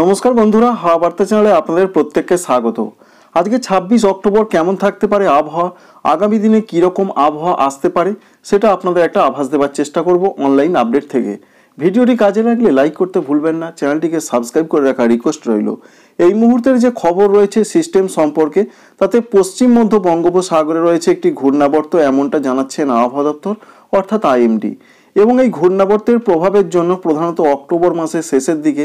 নমস্কার বন্ধুরা হাওয়া বার্তা চ্যানেলে আপনাদের প্রত্যেককে স্বাগত আজকে ২৬ অক্টোবর কেমন থাকতে পারে আবহাওয়া আগামী দিনে কীরকম আবহাওয়া আসতে পারে সেটা আপনাদের একটা আভাস দেওয়ার চেষ্টা করব অনলাইন আপডেট থেকে ভিডিওটি কাজে লাগলে লাইক করতে ভুলবেন না চ্যানেলটিকে সাবস্ক্রাইব করে রাখার রিকোয়েস্ট রইল এই মুহূর্তের যে খবর রয়েছে সিস্টেম সম্পর্কে তাতে পশ্চিম মধ্য বঙ্গোপসাগরে রয়েছে একটি ঘূর্ণাবর্ত এমনটা জানাচ্ছেন আবহাওয়া দপ্তর অর্থাৎ আইএমডি এবং এই ঘূর্ণাবর্তের প্রভাবের জন্য প্রধানত অক্টোবর মাসের শেষের দিকে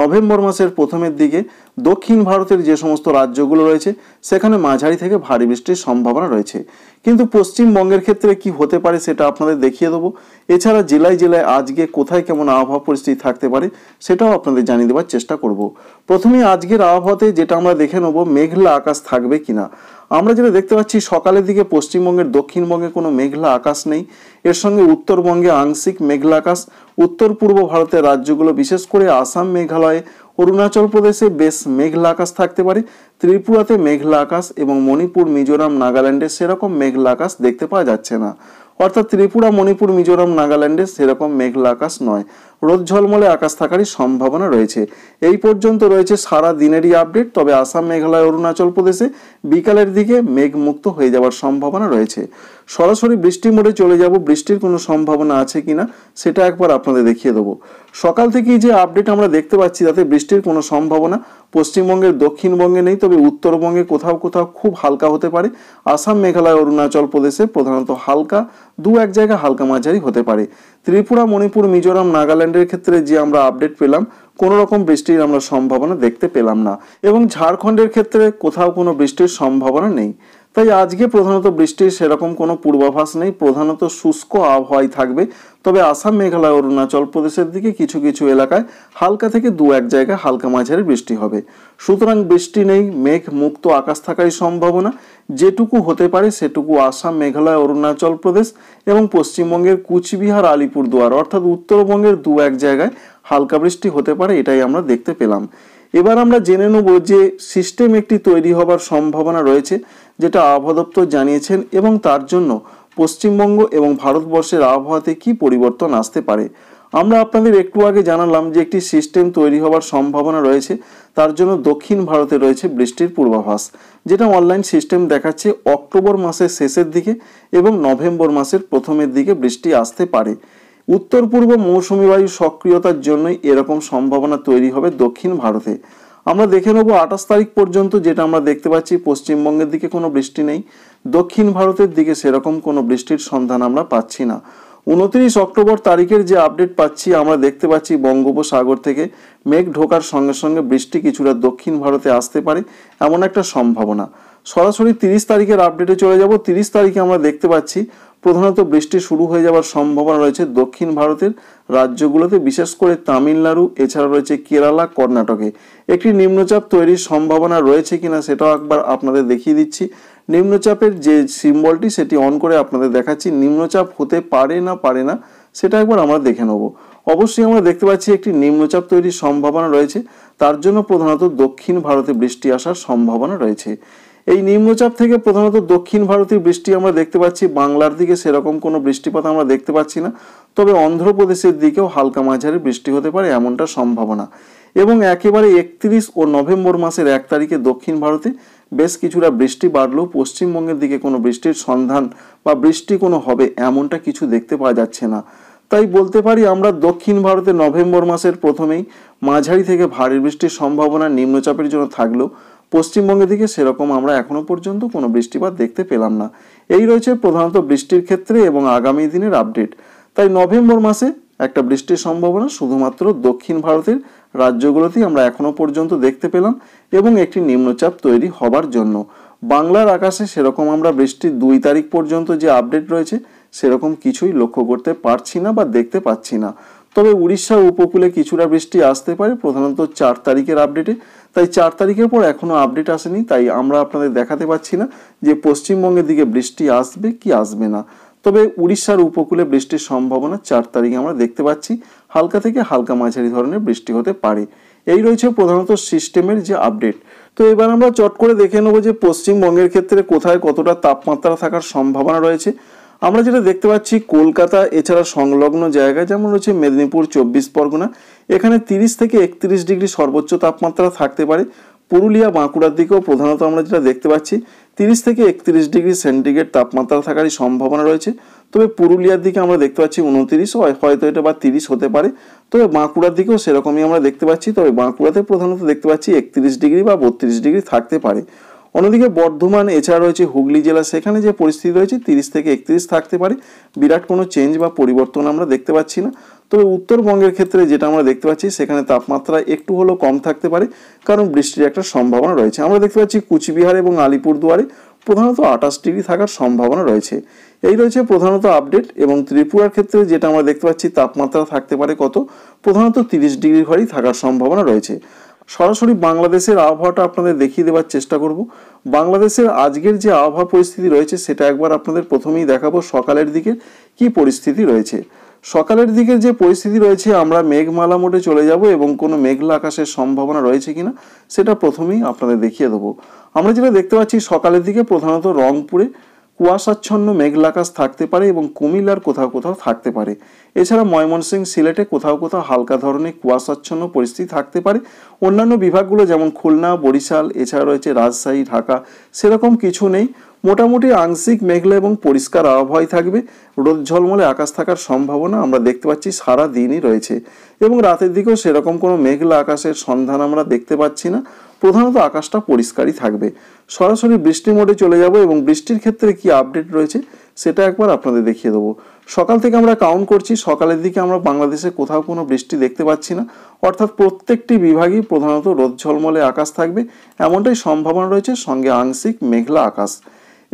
নভেম্বর মাসের প্রথমের দিকে দক্ষিণ ভারতের যে সমস্ত রাজ্যগুলো রয়েছে সেখানে মাঝারি থেকে ভারী বৃষ্টির সম্ভাবনা রয়েছে কিন্তু পশ্চিমবঙ্গের ক্ষেত্রে কি হতে পারে সেটা আপনাদের দেখিয়ে দেবো এছাড়া জেলায় জেলায় আজকে কোথায় কেমন আবহাওয়া পরিস্থিতি থাকতে পারে সেটাও আপনাদের জানিয়ে দেওয়ার চেষ্টা করব প্রথমে আজকের আবহাওয়াতে যেটা আমরা দেখে নেবো মেঘলা আকাশ থাকবে কিনা আমরা যেটা দেখতে পাচ্ছি সকালের দিকে পশ্চিমবঙ্গের দক্ষিণবঙ্গে কোনো মেঘলা আকাশ নেই এর সঙ্গে উত্তরবঙ্গে আংশিক মেঘলা আকাশ উত্তর পূর্ব ভারতের রাজ্যগুলো বিশেষ করে আসাম মেঘালয়ে অরুণাচল প্রদেশে বেশ মেঘলা আকাশ থাকতে পারে ত্রিপুরাতে মেঘলা আকাশ এবং মণিপুর মিজোরাম নাগাল্যান্ডে সেরকম মেঘলা আকাশ দেখতে পাওয়া যাচ্ছে না অর্থাৎ ত্রিপুরা মণিপুর মিজোরাম নাগাল্যান্ডে সেরকম মেঘলা আকাশ নয় রোদ ঝলমলে আকাশ থাকারই সম্ভাবনা রয়েছে এই পর্যন্ত রয়েছে সারা দিনেরই আপডেট তবে আসাম মেঘালয় অরুণাচল প্রদেশে বিকালের দিকে মেঘমুক্ত হয়ে যাওয়ার সম্ভাবনা রয়েছে সরাসরি বৃষ্টি মোড়ে চলে যাব বৃষ্টির কোনো সম্ভাবনা আছে কিনা সেটা একবার আপনাদের দেখিয়ে দেবো সকাল থেকেই যে আপডেট আমরা দেখতে পাচ্ছি তাতে বৃষ্টির কোনো সম্ভাবনা পশ্চিমবঙ্গের দক্ষিণবঙ্গে নেই তবে উত্তরবঙ্গে কোথাও কোথাও খুব হালকা হতে পারে আসাম মেঘালয় অরুণাচল প্রদেশে প্রধানত হালকা দু এক জায়গা হালকা মাঝারি হতে পারে ত্রিপুরা মণিপুর মিজোরাম নাগাল্যান্ড নাগাল্যান্ডের ক্ষেত্রে যে আমরা আপডেট পেলাম কোনো রকম বৃষ্টির আমরা সম্ভাবনা দেখতে পেলাম না এবং ঝাড়খণ্ডের ক্ষেত্রে কোথাও কোনো বৃষ্টির সম্ভাবনা নেই তাই আজকে প্রধানত বৃষ্টির সেরকম কোনো পূর্বাভাস নেই প্রধানত শুষ্ক আবহাওয়াই থাকবে তবে আসাম মেঘালয় অরুণাচল প্রদেশের দিকে কিছু কিছু এলাকায় হালকা থেকে দু এক জায়গায় হালকা মাঝারি বৃষ্টি হবে সুতরাং বৃষ্টি নেই মেঘ মুক্ত আকাশ থাকাই সম্ভাবনা যেটুকু হতে পারে সেটুকু আসাম মেঘালয় অরুণাচল প্রদেশ এবং পশ্চিমবঙ্গের কুচবিহার আলিপুরদুয়ার অর্থাৎ উত্তরবঙ্গের দু এক জায়গায় হালকা বৃষ্টি হতে পারে এটাই আমরা দেখতে পেলাম এবার আমরা জেনে নেব যে সিস্টেম একটি তৈরি হবার সম্ভাবনা রয়েছে যেটা আবহাওয়া দপ্তর জানিয়েছেন এবং তার জন্য পশ্চিমবঙ্গ এবং ভারতবর্ষের আবহাওয়াতে কি পরিবর্তন আসতে পারে আমরা আপনাদের একটু আগে জানালাম যে একটি সিস্টেম তৈরি হওয়ার সম্ভাবনা রয়েছে তার জন্য দক্ষিণ ভারতে রয়েছে বৃষ্টির পূর্বাভাস যেটা অনলাইন সিস্টেম দেখাচ্ছে অক্টোবর মাসের শেষের দিকে এবং নভেম্বর মাসের প্রথমের দিকে বৃষ্টি আসতে পারে উত্তর পূর্ব মৌসুমি বায়ু সক্রিয়তার জন্যই এরকম সম্ভাবনা তৈরি হবে দক্ষিণ ভারতে আমরা দেখে নেব আঠাশ তারিখ পর্যন্ত যেটা আমরা দেখতে পাচ্ছি পশ্চিমবঙ্গের দিকে কোনো বৃষ্টি নেই দক্ষিণ ভারতের দিকে সেরকম কোনো বৃষ্টির সন্ধান আমরা পাচ্ছি না উনত্রিশ অক্টোবর তারিখের যে আপডেট পাচ্ছি আমরা দেখতে পাচ্ছি বঙ্গোপসাগর থেকে মেঘ ঢোকার সঙ্গে সঙ্গে বৃষ্টি কিছুটা দক্ষিণ ভারতে আসতে পারে এমন একটা সম্ভাবনা সরাসরি তিরিশ তারিখের আপডেটে চলে যাব তিরিশ তারিখে আমরা দেখতে পাচ্ছি প্রধানত বৃষ্টি শুরু হয়ে যাওয়ার সম্ভাবনা রয়েছে দক্ষিণ ভারতের রাজ্যগুলোতে বিশেষ করে তামিলনাড়ু এছাড়া রয়েছে কেরালা কর্ণাটকে একটি নিম্নচাপ তৈরির সম্ভাবনা রয়েছে কিনা সেটাও একবার আপনাদের দেখিয়ে দিচ্ছি নিম্নচাপের যে সিম্বলটি সেটি অন করে আপনাদের দেখাচ্ছি নিম্নচাপ হতে পারে না পারে না সেটা একবার আমরা দেখে নেব অবশ্যই আমরা দেখতে পাচ্ছি একটি নিম্নচাপ তৈরির সম্ভাবনা রয়েছে তার জন্য প্রধানত দক্ষিণ ভারতে বৃষ্টি আসার সম্ভাবনা রয়েছে এই নিম্নচাপ থেকে প্রধানত দক্ষিণ ভারতের বৃষ্টি আমরা দেখতে পাচ্ছি বাংলার দিকে সেরকম কোনো বৃষ্টিপাত আমরা দেখতে পাচ্ছি না তবে অন্ধ্রপ্রদেশের দিকেও হালকা মাঝারি বৃষ্টি হতে পারে এমনটা সম্ভাবনা এবং একেবারে একত্রিশ ও নভেম্বর মাসের এক তারিখে দক্ষিণ ভারতে বেশ কিছুটা বৃষ্টি বাড়লেও পশ্চিমবঙ্গের দিকে কোনো বৃষ্টির সন্ধান বা বৃষ্টি কোনো হবে এমনটা কিছু দেখতে পাওয়া যাচ্ছে না তাই বলতে পারি আমরা দক্ষিণ ভারতে নভেম্বর মাসের প্রথমেই মাঝারি থেকে ভারী বৃষ্টির সম্ভাবনা নিম্নচাপের জন্য থাকলেও পশ্চিমবঙ্গের দিকে সেরকম আমরা এখনও পর্যন্ত কোনো বৃষ্টিপাত দেখতে পেলাম না এই রয়েছে প্রধানত বৃষ্টির ক্ষেত্রে এবং আগামী দিনের আপডেট তাই নভেম্বর মাসে একটা বৃষ্টির সম্ভাবনা শুধুমাত্র দক্ষিণ ভারতের রাজ্যগুলোতেই আমরা এখনও পর্যন্ত দেখতে পেলাম এবং একটি নিম্নচাপ তৈরি হবার জন্য বাংলার আকাশে সেরকম আমরা বৃষ্টির দুই তারিখ পর্যন্ত যে আপডেট রয়েছে সেরকম কিছুই লক্ষ্য করতে পারছি না বা দেখতে পাচ্ছি না তবে উড়িষ্যা উপকূলে কিছুটা বৃষ্টি আসতে পারে প্রধানত চার তারিখের আপডেটে তাই চার তারিখের পর এখনও আপডেট আসেনি তাই আমরা আপনাদের দেখাতে পাচ্ছি না যে পশ্চিমবঙ্গের দিকে বৃষ্টি আসবে কি আসবে না তবে উড়িষ্যার উপকূলে বৃষ্টির সম্ভাবনা চার তারিখে আমরা দেখতে পাচ্ছি হালকা থেকে হালকা মাঝারি ধরনের বৃষ্টি হতে পারে এই রয়েছে প্রধানত সিস্টেমের যে আপডেট তো এবার আমরা চট করে দেখে নেবো যে পশ্চিমবঙ্গের ক্ষেত্রে কোথায় কতটা তাপমাত্রা থাকার সম্ভাবনা রয়েছে আমরা যেটা দেখতে পাচ্ছি কলকাতা এছাড়া সংলগ্ন জায়গা যেমন রয়েছে মেদিনীপুর চব্বিশ পরগনা এখানে তিরিশ থেকে একত্রিশ ডিগ্রি সর্বোচ্চ তাপমাত্রা থাকতে পারে পুরুলিয়া বাঁকুড়ার দিকেও প্রধানত আমরা যেটা দেখতে পাচ্ছি তিরিশ থেকে একত্রিশ ডিগ্রি সেন্টিগ্রেড তাপমাত্রা থাকারই সম্ভাবনা রয়েছে তবে পুরুলিয়ার দিকে আমরা দেখতে পাচ্ছি উনতিরিশ হয়তো এটা বা তিরিশ হতে পারে তবে বাঁকুড়ার দিকেও সেরকমই আমরা দেখতে পাচ্ছি তবে বাঁকুড়াতে প্রধানত দেখতে পাচ্ছি একত্রিশ ডিগ্রি বা বত্রিশ ডিগ্রি থাকতে পারে অন্যদিকে বর্ধমান এছাড়া রয়েছে হুগলি জেলা সেখানে যে পরিস্থিতি রয়েছে তিরিশ থেকে একত্রিশ থাকতে পারে বিরাট কোনো চেঞ্জ বা পরিবর্তন আমরা দেখতে পাচ্ছি না তবে উত্তরবঙ্গের ক্ষেত্রে যেটা আমরা দেখতে পাচ্ছি সেখানে তাপমাত্রা একটু হলেও কম থাকতে পারে কারণ বৃষ্টির একটা সম্ভাবনা রয়েছে আমরা দেখতে পাচ্ছি কুচবিহার এবং আলিপুরদুয়ারে প্রধানত আঠাশ ডিগ্রি থাকার সম্ভাবনা রয়েছে এই রয়েছে প্রধানত আপডেট এবং ত্রিপুরার ক্ষেত্রে যেটা আমরা দেখতে পাচ্ছি তাপমাত্রা থাকতে পারে কত প্রধানত তিরিশ ডিগ্রি ঘরেই থাকার সম্ভাবনা রয়েছে সরাসরি বাংলাদেশের আবহাওয়াটা আপনাদের দেখিয়ে দেওয়ার চেষ্টা করব বাংলাদেশের আজকের যে আবহাওয়া পরিস্থিতি রয়েছে সেটা একবার আপনাদের প্রথমেই দেখাবো সকালের দিকে কি পরিস্থিতি রয়েছে সকালের দিকে যে পরিস্থিতি রয়েছে আমরা মেঘমালা মোডে চলে যাব এবং কোনো মেঘলা আকাশের সম্ভাবনা রয়েছে কিনা সেটা প্রথমেই আপনাদের দেখিয়ে দেবো আমরা যেটা দেখতে পাচ্ছি সকালের দিকে প্রধানত রংপুরে কুয়াশাচ্ছন্ন মেঘলা আকাশ থাকতে পারে এবং কুমিল্লার কোথাও কোথাও থাকতে পারে এছাড়া ময়মনসিংহ সিলেটে কোথাও কোথাও হালকা ধরনের কুয়াশাচ্ছন্ন পরিস্থিতি থাকতে পারে অন্যান্য বিভাগগুলো যেমন খুলনা বরিশাল এছাড়া রয়েছে রাজশাহী ঢাকা সেরকম কিছু নেই মোটামুটি আংশিক মেঘলা এবং পরিষ্কার আবহাওয়াই থাকবে রোদ ঝলমলে আকাশ থাকার সম্ভাবনা আমরা দেখতে পাচ্ছি সারা দিনই রয়েছে এবং রাতের দিকেও সেরকম কোনো মেঘলা আকাশের সন্ধান আমরা দেখতে পাচ্ছি না প্রধানত আকাশটা পরিষ্কারই থাকবে সরাসরি বৃষ্টি মোডে চলে যাব এবং বৃষ্টির ক্ষেত্রে কি আপডেট রয়েছে সেটা একবার আপনাদের দেখিয়ে দেবো সকাল থেকে আমরা কাউন্ট করছি সকালের দিকে আমরা বাংলাদেশে কোথাও কোনো বৃষ্টি দেখতে পাচ্ছি না অর্থাৎ প্রত্যেকটি বিভাগই প্রধানত রোদ ঝলমলে আকাশ থাকবে এমনটাই সম্ভাবনা রয়েছে সঙ্গে আংশিক মেঘলা আকাশ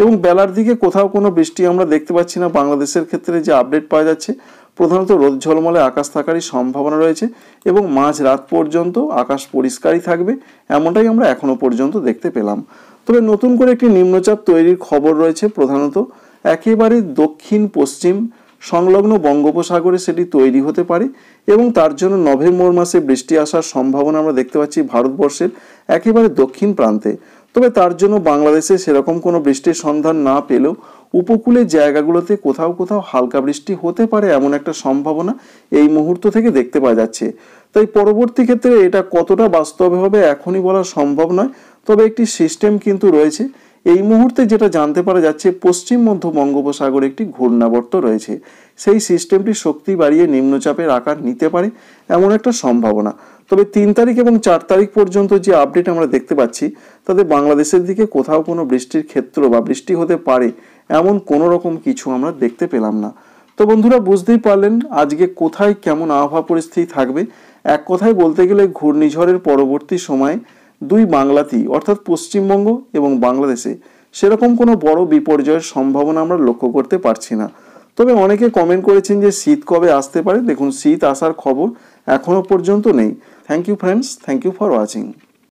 এবং বেলার দিকে কোথাও কোনো বৃষ্টি আমরা দেখতে পাচ্ছি না বাংলাদেশের ক্ষেত্রে যে আপডেট পাওয়া যাচ্ছে প্রধানত রোদ ঝলমলে আকাশ থাকারই সম্ভাবনা রয়েছে এবং মাঝ রাত পর্যন্ত আকাশ পরিষ্কারই থাকবে এমনটাই আমরা এখনও পর্যন্ত দেখতে পেলাম তবে নতুন করে একটি নিম্নচাপ তৈরির খবর রয়েছে প্রধানত একেবারে দক্ষিণ পশ্চিম সংলগ্ন বঙ্গোপসাগরে সেটি তৈরি হতে পারে এবং তার জন্য নভেম্বর মাসে বৃষ্টি আসার সম্ভাবনা আমরা দেখতে পাচ্ছি ভারতবর্ষের একেবারে দক্ষিণ প্রান্তে তবে তার জন্য বাংলাদেশে সেরকম কোনো বৃষ্টির সন্ধান না পেলেও উপকূলের জায়গাগুলোতে কোথাও কোথাও হালকা বৃষ্টি হতে পারে এমন একটা সম্ভাবনা এই মুহূর্ত থেকে দেখতে পাওয়া যাচ্ছে তাই পরবর্তী ক্ষেত্রে এটা কতটা বাস্তবে হবে এখনই বলা সম্ভব নয় তবে একটি সিস্টেম কিন্তু রয়েছে এই মুহূর্তে যেটা জানতে পারা যাচ্ছে পশ্চিম মধ্য বঙ্গোপসাগরে একটি ঘূর্ণাবর্ত রয়েছে সেই সিস্টেমটি শক্তি বাড়িয়ে নিম্নচাপের আকার নিতে পারে এমন একটা সম্ভাবনা তবে তিন তারিখ এবং চার তারিখ পর্যন্ত যে আপডেট আমরা দেখতে পাচ্ছি তাতে বাংলাদেশের দিকে কোথাও কোনো বৃষ্টির ক্ষেত্র বা বৃষ্টি হতে পারে এমন কোনো রকম কিছু আমরা দেখতে পেলাম না তো বন্ধুরা বুঝতেই পারলেন আজকে কোথায় কেমন আবহাওয়া পরিস্থিতি থাকবে এক কথায় বলতে গেলে ঘূর্ণিঝড়ের পরবর্তী সময়ে দুই বাংলাতেই অর্থাৎ পশ্চিমবঙ্গ এবং বাংলাদেশে সেরকম কোনো বড় বিপর্যয়ের সম্ভাবনা আমরা লক্ষ্য করতে পারছি না তবে অনেকে কমেন্ট করেছেন যে শীত কবে আসতে পারে দেখুন শীত আসার খবর এখনও পর্যন্ত নেই thank you friends thank you for watching